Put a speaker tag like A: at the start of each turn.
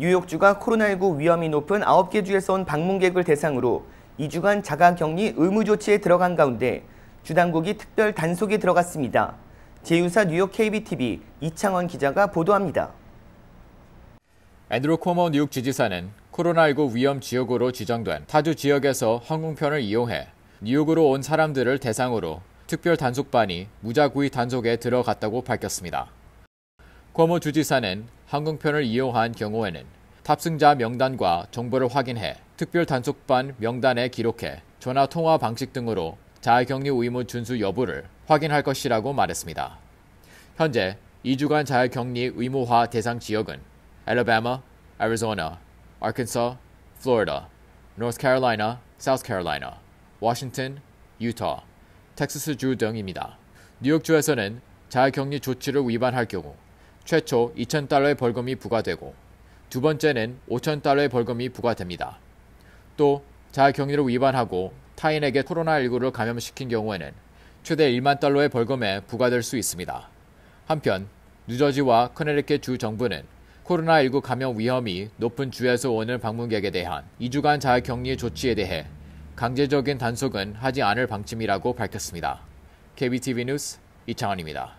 A: 뉴욕주가 코로나19 위험이 높은 9개 주에서 온 방문객을 대상으로 2주간 자가격리 의무 조치에 들어간 가운데 주 당국이 특별 단속에 들어갔습니다. 제휴사 뉴욕 KBTV 이창원 기자가 보도합니다.
B: 앤드루 코머 뉴욕 지지사는 코로나19 위험 지역으로 지정된 타주 지역에서 항공편을 이용해 뉴욕으로 온 사람들을 대상으로 특별 단속반이 무자구이 단속에 들어갔다고 밝혔습니다. 곽모 주지사는 항공편을 이용한 경우에는 탑승자 명단과 정보를 확인해 특별 단속반 명단에 기록해 전화 통화 방식 등으로 자가격리 의무 준수 여부를 확인할 것이라고 말했습니다. 현재 2주간 자가격리 의무화 대상 지역은 애러바마, 애리조나, 아캔서, 플로리다, 노스캐롤라이나, 사우스캐롤라이나, 워싱턴, 유타, 텍사스주 등입니다. 뉴욕주에서는 자가격리 조치를 위반할 경우 최초 2,000달러의 벌금이 부과되고 두 번째는 5,000달러의 벌금이 부과됩니다. 또 자가격리를 위반하고 타인에게 코로나19를 감염시킨 경우에는 최대 1만 달러의 벌금에 부과될 수 있습니다. 한편 뉴저지와 커네리켓 주 정부는 코로나19 감염 위험이 높은 주에서 오는 방문객에 대한 2주간 자가격리 조치에 대해 강제적인 단속은 하지 않을 방침이라고 밝혔습니다. KBTV 뉴스 이창원입니다.